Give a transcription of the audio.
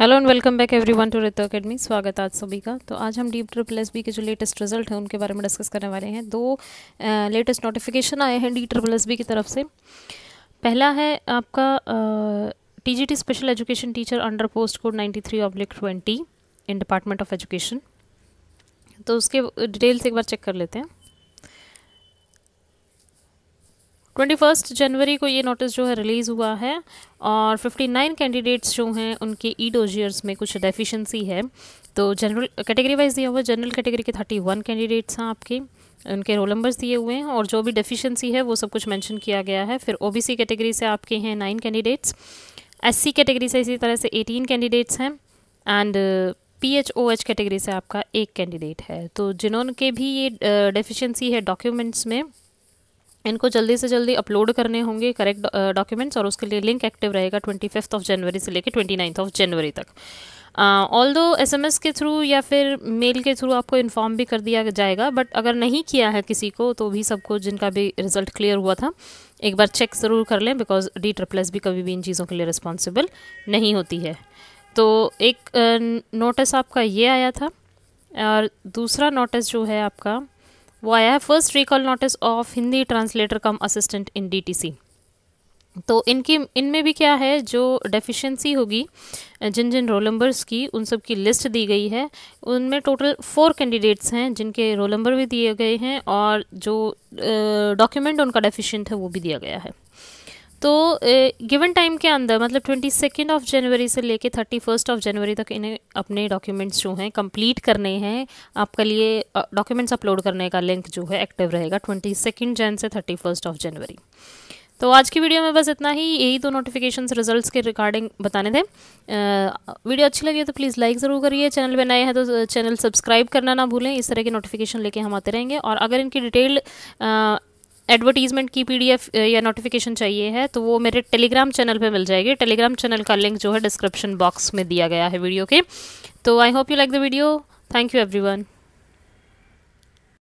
hello and welcome back everyone to Rito academy स्वागत आज सभी का तो आज हम डीप ट्रिपल एस बी के जो लेटेस्ट रिजल्ट हैं उनके बारे में डिस्कस करने वाले हैं दो लेटेस्ट नोटिफिकेशन आए हैं डी ट्रिपल एस बी की तरफ से पहला है आपका TGT special education teacher under post code ninety three oblique twenty in department of education तो उसके डिटेल्स एक बार चेक कर लेते हैं ट्वेंटी फर्स्ट जनवरी को ये नोटिस जो है रिलीज़ हुआ है और फिफ्टी नाइन कैंडिडेट्स जो हैं उनके ई डोजियर्स में कुछ डेफिशिएंसी है तो जनरल कैटेगरी वाइज दिया हुआ जनरल कैटेगरी के थर्टी वन कैंडिडेट्स हैं आपके उनके रोल नंबर्स दिए हुए हैं और जो भी डेफिशिएंसी है वो सब कुछ मेंशन किया गया है फिर ओबीसी कैटेगरी से आपके हैं नाइन कैंडिडेट्स एससी कैटेगरी से इसी तरह से एटीन कैंडिडेट्स हैं and P H O H category से आपका एक कैंडिडेट है तो जिन्होंने के भी ये डेफिशिएंसी uh, है डॉक्यूमेंट्स में इनको जल्दी से जल्दी अपलोड करने होंगे करेक्ट डॉक्यूमेंट्स uh, और उसके लिए लिंक एक्टिव रहेगा ट्वेंटी फिफ्थ ऑफ जनवरी से लेकर ट्वेंटी नाइन्थ ऑफ जनवरी तक ऑल दो एस एम एस के थ्रू या फिर मेल के थ्रू आपको इन्फॉर्म भी कर दिया जाएगा बट अगर नहीं किया है किसी को तो भी सबको जिनका भी रिजल्ट क्लियर हुआ था एक बार चेक ज़रूर कर लें बिकॉज डी ट्रिप्लस भी कभी भी इन चीज़ों के लिए रिस्पॉन्सिबल नहीं होती है तो एक नोटिस uh, आपका ये आया था और दूसरा नोटिस जो है आपका वो आया है first recall notice of Hindi translator cum assistant in DTC तो इनकी इनमें भी क्या है जो डेफिशिएंसी होगी जिन जिन रोल नंबर्स की उन सब की लिस्ट दी गई है उनमें टोटल फोर कैंडिडेट्स हैं जिनके रोल नंबर भी दिए गए हैं और जो डॉक्यूमेंट उनका डेफिशिएंट है वो भी दिया गया है तो गिवन टाइम के अंदर मतलब ट्वेंटी सेकेंड ऑफ जनवरी से लेके थर्टी फर्स्ट ऑफ जनवरी तक इन्हें अपने डॉक्यूमेंट्स जो हैं कंप्लीट करने हैं आपके लिए डॉक्यूमेंट्स अपलोड करने का लिंक जो है एक्टिव रहेगा ट्वेंटी सेकेंड जन से थर्टी फर्स्ट ऑफ जनवरी तो आज की वीडियो में बस इतना ही यही दो नोटिफिकेशन रिजल्ट के रिगार्डिंग बताने थे आ, वीडियो अच्छी लगी तो प्लीज़ लाइक ज़रूर करिए चैनल में नए हैं तो चैनल सब्सक्राइब करना ना भूलें इस तरह के नोटिफिकेशन लेके हम आते रहेंगे और अगर इनकी डिटेल्ड एडवर्टीज़मेंट की पीडीएफ या नोटिफिकेशन चाहिए है तो वो मेरे टेलीग्राम चैनल पे मिल जाएगी टेलीग्राम चैनल का लिंक जो है डिस्क्रिप्शन बॉक्स में दिया गया है वीडियो के तो I hope you like the video thank you everyone